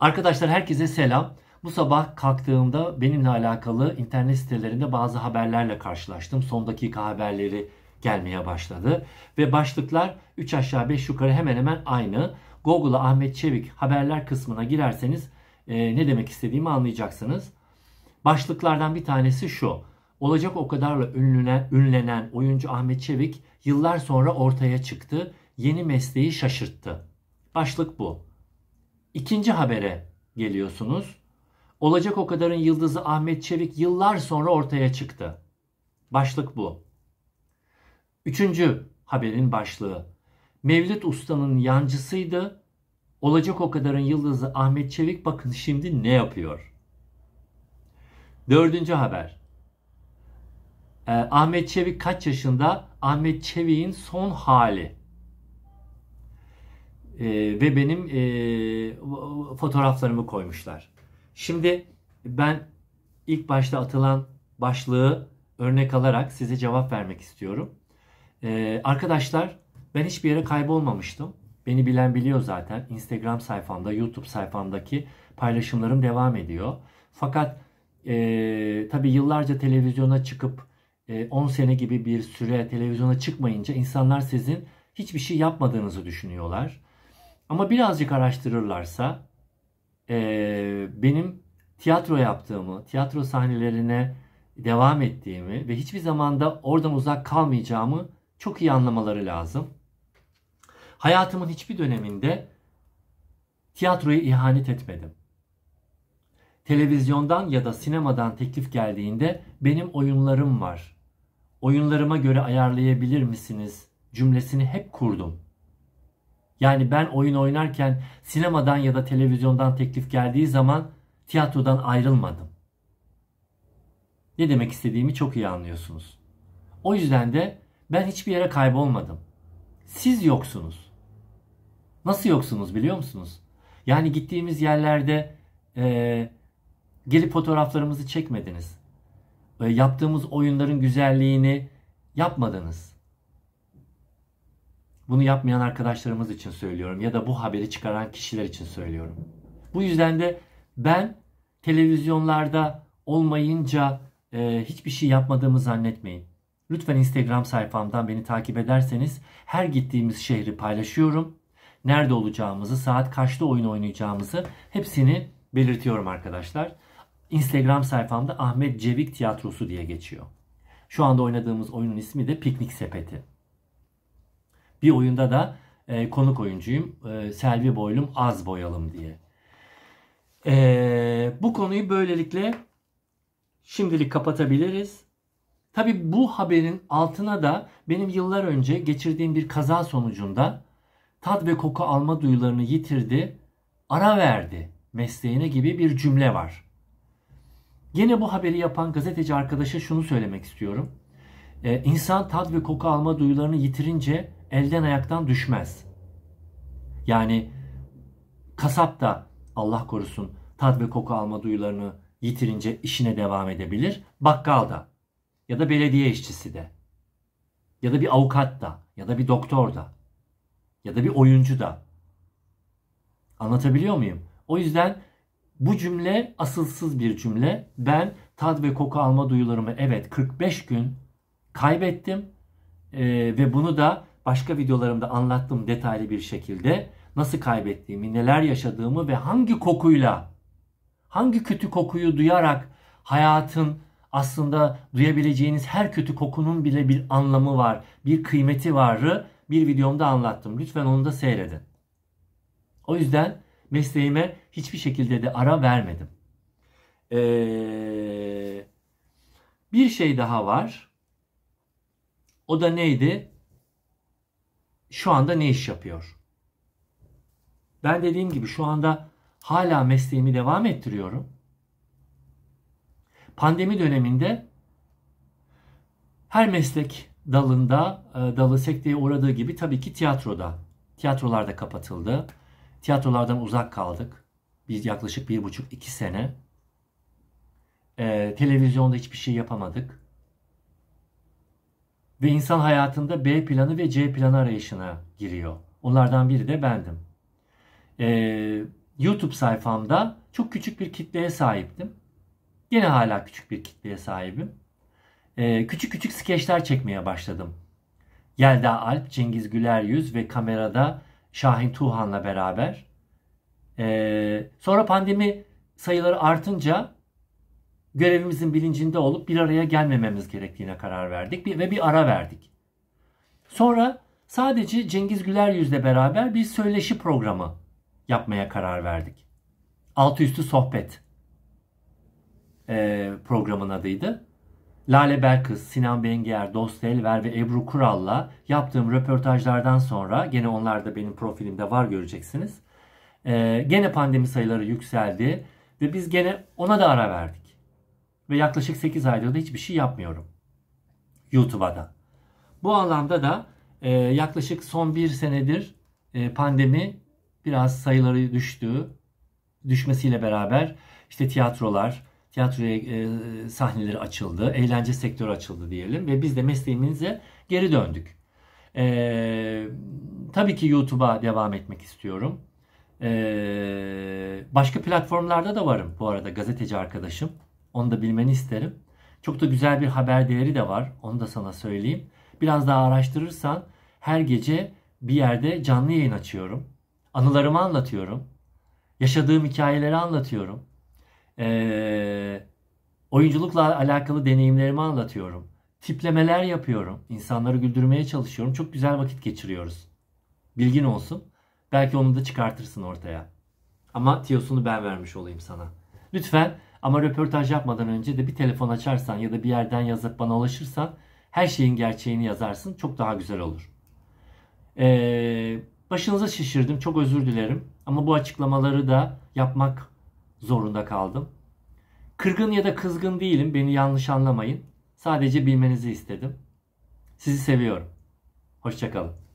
Arkadaşlar herkese selam. Bu sabah kalktığımda benimle alakalı internet sitelerinde bazı haberlerle karşılaştım. Son dakika haberleri gelmeye başladı. Ve başlıklar 3 aşağı 5 yukarı hemen hemen aynı. Google'a Ahmet Çevik haberler kısmına girerseniz e, ne demek istediğimi anlayacaksınız. Başlıklardan bir tanesi şu. Olacak o kadarla ünlenen, ünlenen oyuncu Ahmet Çevik yıllar sonra ortaya çıktı. Yeni mesleği şaşırttı. Başlık bu. İkinci habere geliyorsunuz. Olacak o kadarın yıldızı Ahmet Çevik yıllar sonra ortaya çıktı. Başlık bu. Üçüncü haberin başlığı. Mevlüt Usta'nın yancısıydı. Olacak o kadarın yıldızı Ahmet Çevik bakın şimdi ne yapıyor. Dördüncü haber. Ee, Ahmet Çevik kaç yaşında? Ahmet Çevik'in son hali. E, ve benim e, fotoğraflarımı koymuşlar. Şimdi ben ilk başta atılan başlığı örnek alarak size cevap vermek istiyorum. E, arkadaşlar ben hiçbir yere kaybolmamıştım. Beni bilen biliyor zaten. Instagram sayfamda, YouTube sayfamdaki paylaşımlarım devam ediyor. Fakat e, tabii yıllarca televizyona çıkıp 10 e, sene gibi bir süre televizyona çıkmayınca insanlar sizin hiçbir şey yapmadığınızı düşünüyorlar. Ama birazcık araştırırlarsa e, benim tiyatro yaptığımı, tiyatro sahnelerine devam ettiğimi ve hiçbir zamanda oradan uzak kalmayacağımı çok iyi anlamaları lazım. Hayatımın hiçbir döneminde tiyatroya ihanet etmedim. Televizyondan ya da sinemadan teklif geldiğinde benim oyunlarım var. Oyunlarıma göre ayarlayabilir misiniz cümlesini hep kurdum. Yani ben oyun oynarken sinemadan ya da televizyondan teklif geldiği zaman tiyatrodan ayrılmadım. Ne demek istediğimi çok iyi anlıyorsunuz. O yüzden de ben hiçbir yere kaybolmadım. Siz yoksunuz. Nasıl yoksunuz biliyor musunuz? Yani gittiğimiz yerlerde e, gelip fotoğraflarımızı çekmediniz. E, yaptığımız oyunların güzelliğini yapmadınız. Bunu yapmayan arkadaşlarımız için söylüyorum ya da bu haberi çıkaran kişiler için söylüyorum. Bu yüzden de ben televizyonlarda olmayınca e, hiçbir şey yapmadığımı zannetmeyin. Lütfen Instagram sayfamdan beni takip ederseniz her gittiğimiz şehri paylaşıyorum. Nerede olacağımızı, saat kaçta oyun oynayacağımızı hepsini belirtiyorum arkadaşlar. Instagram sayfamda Ahmet Cevik Tiyatrosu diye geçiyor. Şu anda oynadığımız oyunun ismi de Piknik Sepeti. Bir oyunda da e, konuk oyuncuyum. E, Selvi Boylum Az Boyalım diye. E, bu konuyu böylelikle şimdilik kapatabiliriz. Tabi bu haberin altına da benim yıllar önce geçirdiğim bir kaza sonucunda tat ve koku alma duyularını yitirdi, ara verdi mesleğine gibi bir cümle var. Yine bu haberi yapan gazeteci arkadaşa şunu söylemek istiyorum. Ee, insan tat ve koku alma duyularını yitirince elden ayaktan düşmez. Yani kasap da Allah korusun tad ve koku alma duyularını yitirince işine devam edebilir. Bakkal da ya da belediye işçisi de ya da bir avukat da ya da bir doktor da ya da bir oyuncu da. Anlatabiliyor muyum? O yüzden bu cümle asılsız bir cümle. Ben tad ve koku alma duyularımı evet 45 gün kaybettim ee, ve bunu da başka videolarımda anlattım detaylı bir şekilde nasıl kaybettiğimi, neler yaşadığımı ve hangi kokuyla, hangi kötü kokuyu duyarak hayatın aslında duyabileceğiniz her kötü kokunun bile bir anlamı var, bir kıymeti varı bir videomda anlattım. Lütfen onu da seyredin. O yüzden mesleğime hiçbir şekilde de ara vermedim. Ee, bir şey daha var. O da neydi? şu anda ne iş yapıyor? Ben dediğim gibi şu anda hala mesleğimi devam ettiriyorum. Pandemi döneminde her meslek dalında, e, dalı sekteye uğradığı gibi tabii ki tiyatroda. Tiyatrolarda kapatıldı. Tiyatrolardan uzak kaldık. Biz yaklaşık bir buçuk iki sene. Ee, televizyonda hiçbir şey yapamadık. Ve insan hayatında B planı ve C planı arayışına giriyor. Onlardan biri de bendim. Ee, YouTube sayfamda çok küçük bir kitleye sahiptim. Yine hala küçük bir kitleye sahibim. Ee, küçük küçük skeçler çekmeye başladım. Yelda Alp, Cengiz Güler Yüz ve kamerada Şahin Tuğhan'la beraber. Ee, sonra pandemi sayıları artınca görevimizin bilincinde olup bir araya gelmememiz gerektiğine karar verdik ve bir ara verdik. Sonra sadece Cengiz Güler yüzle beraber bir söyleşi programı yapmaya karar verdik. Altı üstü sohbet e, programın adıydı. Lale Belkıs, Sinan Bengier, Dost Elver ve Ebru Kural'la yaptığım röportajlardan sonra gene onlar da benim profilimde var göreceksiniz. E, gene pandemi sayıları yükseldi ve biz gene ona da ara verdik ve yaklaşık 8 aydır da hiçbir şey yapmıyorum. YouTube'a da. Bu alanda da e, yaklaşık son bir senedir e, pandemi biraz sayıları düştü. Düşmesiyle beraber işte tiyatrolar, tiyatroya e, sahneleri açıldı, eğlence sektörü açıldı diyelim ve biz de mesleğimize geri döndük. E, tabii ki YouTube'a devam etmek istiyorum. E, başka platformlarda da varım bu arada gazeteci arkadaşım. Onu da bilmeni isterim. Çok da güzel bir haber değeri de var. Onu da sana söyleyeyim. Biraz daha araştırırsan her gece bir yerde canlı yayın açıyorum. Anılarımı anlatıyorum. Yaşadığım hikayeleri anlatıyorum. Ee, oyunculukla alakalı deneyimlerimi anlatıyorum. Tiplemeler yapıyorum. İnsanları güldürmeye çalışıyorum. Çok güzel vakit geçiriyoruz. Bilgin olsun. Belki onu da çıkartırsın ortaya. Ama tiyosunu ben vermiş olayım sana. Lütfen ama röportaj yapmadan önce de bir telefon açarsan ya da bir yerden yazıp bana ulaşırsan her şeyin gerçeğini yazarsın. Çok daha güzel olur. Ee, başınıza şişirdim. Çok özür dilerim. Ama bu açıklamaları da yapmak zorunda kaldım. Kırgın ya da kızgın değilim. Beni yanlış anlamayın. Sadece bilmenizi istedim. Sizi seviyorum. Hoşçakalın.